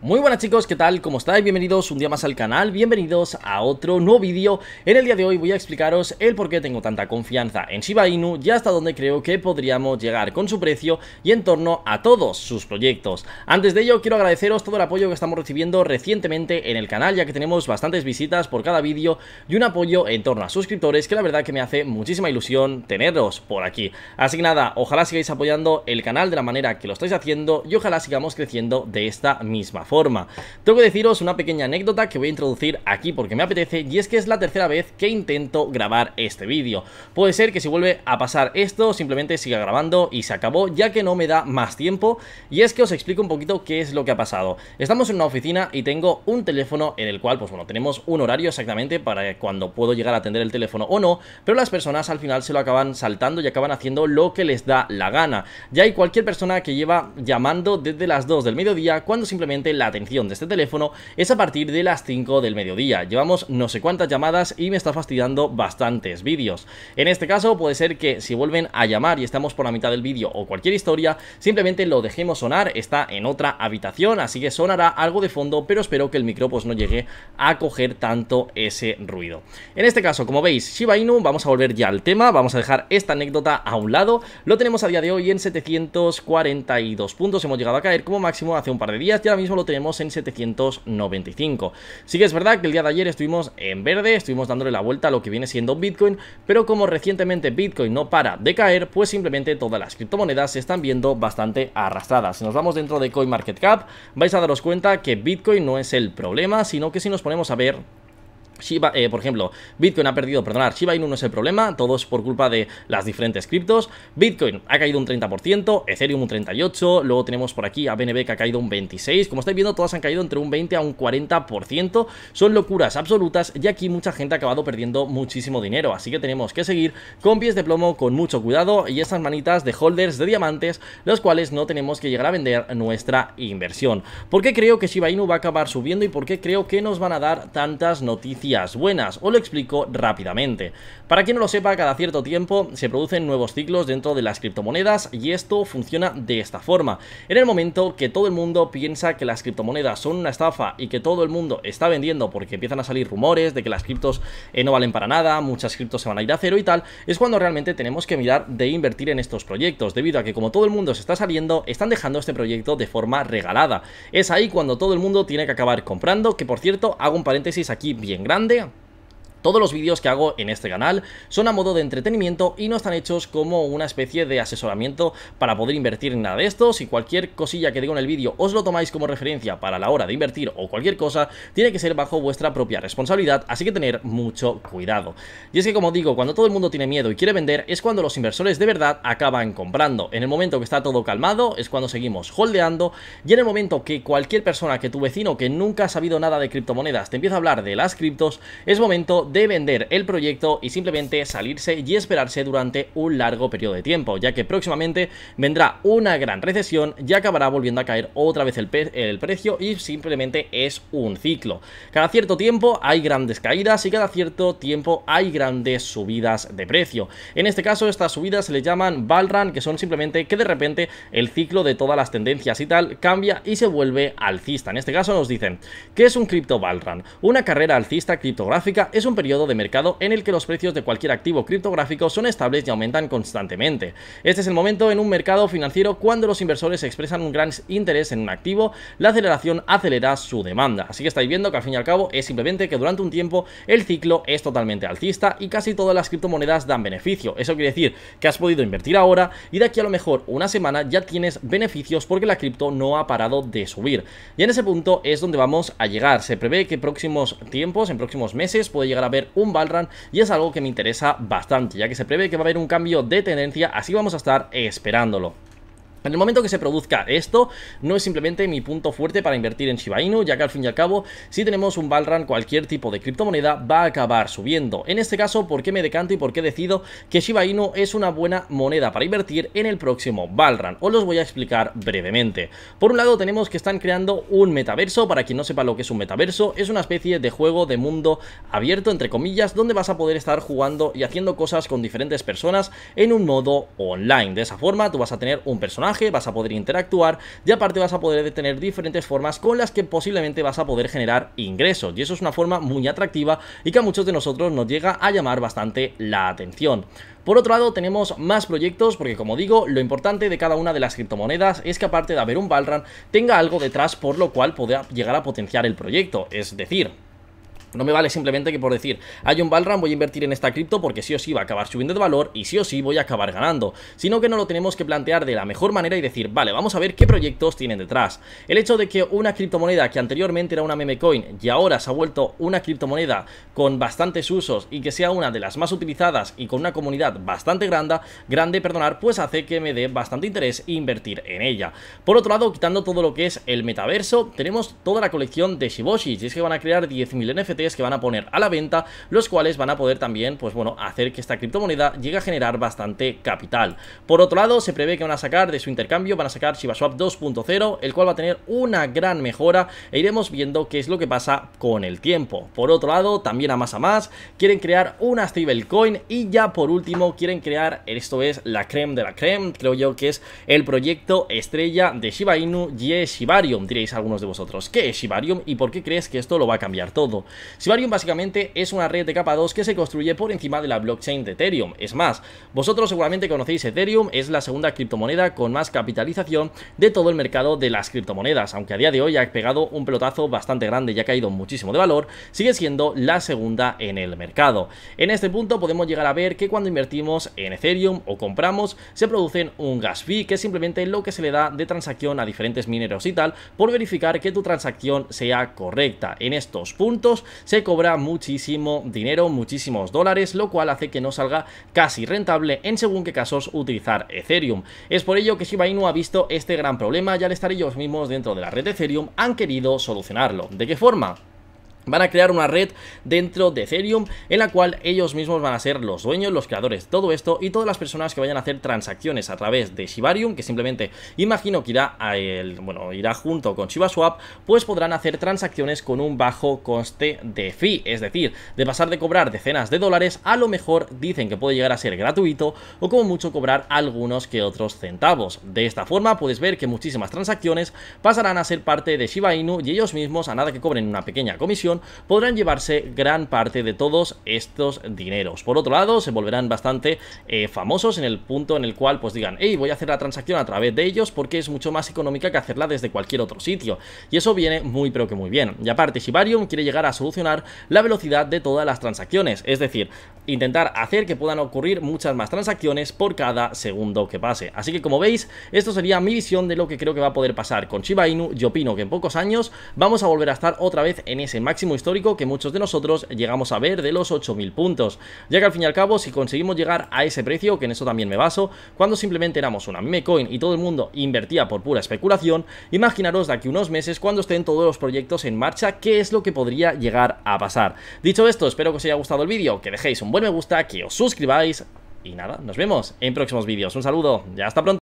Muy buenas chicos, ¿qué tal? ¿Cómo estáis? Bienvenidos un día más al canal, bienvenidos a otro nuevo vídeo En el día de hoy voy a explicaros el por qué tengo tanta confianza en Shiba Inu Y hasta dónde creo que podríamos llegar con su precio y en torno a todos sus proyectos Antes de ello quiero agradeceros todo el apoyo que estamos recibiendo recientemente en el canal Ya que tenemos bastantes visitas por cada vídeo y un apoyo en torno a suscriptores Que la verdad que me hace muchísima ilusión tenerlos por aquí Así que nada, ojalá sigáis apoyando el canal de la manera que lo estáis haciendo Y ojalá sigamos creciendo de esta misma forma. Tengo que deciros una pequeña anécdota que voy a introducir aquí porque me apetece y es que es la tercera vez que intento grabar este vídeo. Puede ser que si vuelve a pasar esto simplemente siga grabando y se acabó ya que no me da más tiempo y es que os explico un poquito qué es lo que ha pasado. Estamos en una oficina y tengo un teléfono en el cual pues bueno tenemos un horario exactamente para cuando puedo llegar a atender el teléfono o no, pero las personas al final se lo acaban saltando y acaban haciendo lo que les da la gana. Ya hay cualquier persona que lleva llamando desde las 2 del mediodía cuando simplemente la atención de este teléfono es a partir de las 5 del mediodía. Llevamos no sé cuántas llamadas y me está fastidiando bastantes vídeos. En este caso puede ser que si vuelven a llamar y estamos por la mitad del vídeo o cualquier historia, simplemente lo dejemos sonar, está en otra habitación, así que sonará algo de fondo, pero espero que el micrófono pues, no llegue a coger tanto ese ruido. En este caso, como veis, Shiba Inu, vamos a volver ya al tema, vamos a dejar esta anécdota a un lado, lo tenemos a día de hoy en 742 puntos, hemos llegado a caer como máximo hace un par de días y ahora mismo lo tenemos en 795. Sí que es verdad que el día de ayer estuvimos en verde, estuvimos dándole la vuelta a lo que viene siendo Bitcoin, pero como recientemente Bitcoin no para de caer, pues simplemente todas las criptomonedas se están viendo bastante arrastradas. Si nos vamos dentro de CoinMarketCap, vais a daros cuenta que Bitcoin no es el problema, sino que si nos ponemos a ver eh, por ejemplo, Bitcoin ha perdido, perdonar, Shiba Inu no es el problema, todo es por culpa de las diferentes criptos. Bitcoin ha caído un 30%, Ethereum un 38%, luego tenemos por aquí a BNB que ha caído un 26%. Como estáis viendo, todas han caído entre un 20 a un 40%. Son locuras absolutas y aquí mucha gente ha acabado perdiendo muchísimo dinero. Así que tenemos que seguir con pies de plomo, con mucho cuidado y estas manitas de holders de diamantes, los cuales no tenemos que llegar a vender nuestra inversión. ¿Por qué creo que Shiba Inu va a acabar subiendo y por qué creo que nos van a dar tantas noticias? buenas, os lo explico rápidamente. Para quien no lo sepa, cada cierto tiempo se producen nuevos ciclos dentro de las criptomonedas y esto funciona de esta forma. En el momento que todo el mundo piensa que las criptomonedas son una estafa y que todo el mundo está vendiendo porque empiezan a salir rumores de que las criptos eh, no valen para nada, muchas criptos se van a ir a cero y tal, es cuando realmente tenemos que mirar de invertir en estos proyectos, debido a que como todo el mundo se está saliendo, están dejando este proyecto de forma regalada. Es ahí cuando todo el mundo tiene que acabar comprando, que por cierto, hago un paréntesis aquí bien grande, grande Todos los vídeos que hago en este canal son a modo de entretenimiento y no están hechos como una especie de asesoramiento para poder invertir en nada de esto. Si cualquier cosilla que digo en el vídeo os lo tomáis como referencia para la hora de invertir o cualquier cosa, tiene que ser bajo vuestra propia responsabilidad, así que tener mucho cuidado. Y es que como digo, cuando todo el mundo tiene miedo y quiere vender es cuando los inversores de verdad acaban comprando. En el momento que está todo calmado es cuando seguimos holdeando y en el momento que cualquier persona, que tu vecino que nunca ha sabido nada de criptomonedas te empieza a hablar de las criptos, es momento de vender el proyecto y simplemente salirse y esperarse durante un largo periodo de tiempo, ya que próximamente vendrá una gran recesión y acabará volviendo a caer otra vez el, precio y simplemente es un ciclo. Cada cierto tiempo hay grandes caídas y cada cierto tiempo hay grandes subidas de precio. En este caso estas subidas se le llaman valrán que son simplemente que de repente el ciclo de todas las tendencias y tal cambia y se vuelve alcista. En este caso nos dicen, que es un cripto valrán Una carrera alcista criptográfica es un periodo de mercado en el que los precios de cualquier activo criptográfico son estables y aumentan constantemente. Este es el momento en un mercado financiero cuando los inversores expresan un gran interés en un activo, la aceleración acelera su demanda. Así que estáis viendo que al fin y al cabo es simplemente que durante un tiempo el ciclo es totalmente alcista y casi todas las criptomonedas dan beneficio. Eso quiere decir que has podido invertir ahora y de aquí a lo mejor una semana ya tienes beneficios porque la cripto no ha parado de subir. Y en ese punto es donde vamos a llegar. Se prevé que próximos tiempos, en próximos meses, puede llegar a Haber ver un Balran y es algo que me interesa bastante, ya que se prevé que va a haber un cambio de tendencia, así vamos a estar esperándolo. En el momento que se produzca esto, no es simplemente mi punto fuerte para invertir en Shiba Inu, ya que al fin y al cabo, si tenemos un Balran, cualquier tipo de criptomoneda va a acabar subiendo. En este caso, ¿por qué me decanto y por qué decido que Shiba Inu es una buena moneda para invertir en el próximo Balran? Os los voy a explicar brevemente. Por un lado, tenemos que están creando un metaverso, para quien no sepa lo que es un metaverso, es una especie de juego de mundo abierto, entre comillas, donde vas a poder estar jugando y haciendo cosas con diferentes personas en un modo online. De esa forma, tú vas a tener un personaje vas a poder interactuar y aparte vas a poder tener diferentes formas con las que posiblemente vas a poder generar ingresos y eso es una forma muy atractiva y que a muchos de nosotros nos llega a llamar bastante la atención. Por otro lado tenemos más proyectos porque como digo lo importante de cada una de las criptomonedas es que aparte de haber un Balran tenga algo detrás por lo cual pueda llegar a potenciar el proyecto, es decir, no me vale simplemente que por decir, hay un Valram, voy a invertir en esta cripto porque sí o sí va a acabar subiendo de valor y sí o sí voy a acabar ganando, sino que no lo tenemos que plantear de la mejor manera y decir, vale, vamos a ver qué proyectos tienen detrás. El hecho de que una criptomoneda que anteriormente era una meme coin y ahora se ha vuelto una criptomoneda con bastantes usos y que sea una de las más utilizadas y con una comunidad bastante grande, grande, perdonar, pues hace que me dé bastante interés invertir en ella. Por otro lado, quitando todo lo que es el metaverso, tenemos toda la colección de Shiboshi, y es que van a crear 10.000 NFT que van a poner a la venta, los cuales van a poder también, pues bueno, hacer que esta criptomoneda llegue a generar bastante capital. Por otro lado, se prevé que van a sacar de su intercambio, van a sacar ShibaSwap 2.0, el cual va a tener una gran mejora e iremos viendo qué es lo que pasa con el tiempo. Por otro lado, también a más a más, quieren crear una stablecoin y ya por último quieren crear, esto es la creme de la creme, creo yo que es el proyecto estrella de Shiba Inu y es Shibarium, diréis algunos de vosotros. ¿Qué es Shibarium y por qué crees que esto lo va a cambiar todo? Sibarium básicamente es una red de capa 2 que se construye por encima de la blockchain de Ethereum. Es más, vosotros seguramente conocéis Ethereum, es la segunda criptomoneda con más capitalización de todo el mercado de las criptomonedas, aunque a día de hoy ha pegado un pelotazo bastante grande y ha caído muchísimo de valor, sigue siendo la segunda en el mercado. En este punto podemos llegar a ver que cuando invertimos en Ethereum o compramos, se producen un gas fee, que es simplemente lo que se le da de transacción a diferentes mineros y tal, por verificar que tu transacción sea correcta. En estos puntos se cobra muchísimo dinero, muchísimos dólares, lo cual hace que no salga casi rentable en según qué casos utilizar Ethereum. Es por ello que Shiba Inu ha visto este gran problema y al estar ellos mismos dentro de la red Ethereum han querido solucionarlo. ¿De qué forma? Van a crear una red dentro de Ethereum en la cual ellos mismos van a ser los dueños, los creadores de todo esto y todas las personas que vayan a hacer transacciones a través de Shibarium, que simplemente imagino que irá bueno, irá junto con ShibaSwap, pues podrán hacer transacciones con un bajo coste de fee, es decir, de pasar de cobrar decenas de dólares a lo mejor dicen que puede llegar a ser gratuito o como mucho cobrar algunos que otros centavos. De esta forma puedes ver que muchísimas transacciones pasarán a ser parte de Shiba Inu y ellos mismos a nada que cobren una pequeña comisión podrán llevarse gran parte de todos estos dineros. Por otro lado, se volverán bastante eh, famosos en el punto en el cual pues digan, hey, voy a hacer la transacción a través de ellos porque es mucho más económica que hacerla desde cualquier otro sitio. Y eso viene muy pero que muy bien. Y aparte, Shibarium quiere llegar a solucionar la velocidad de todas las transacciones, es decir, intentar hacer que puedan ocurrir muchas más transacciones por cada segundo que pase. Así que como veis, esto sería mi visión de lo que creo que va a poder pasar con Shiba Inu. Yo opino que en pocos años vamos a volver a estar otra vez en ese máximo histórico que muchos de nosotros llegamos a ver de los 8.000 puntos, ya que al fin y al cabo si conseguimos llegar a ese precio, que en eso también me baso, cuando simplemente éramos una meme coin y todo el mundo invertía por pura especulación, imaginaros de aquí unos meses cuando estén todos los proyectos en marcha qué es lo que podría llegar a pasar. Dicho esto, espero que os haya gustado el vídeo, que dejéis un buen me gusta, que os suscribáis y nada, nos vemos en próximos vídeos. Un saludo, ya hasta pronto.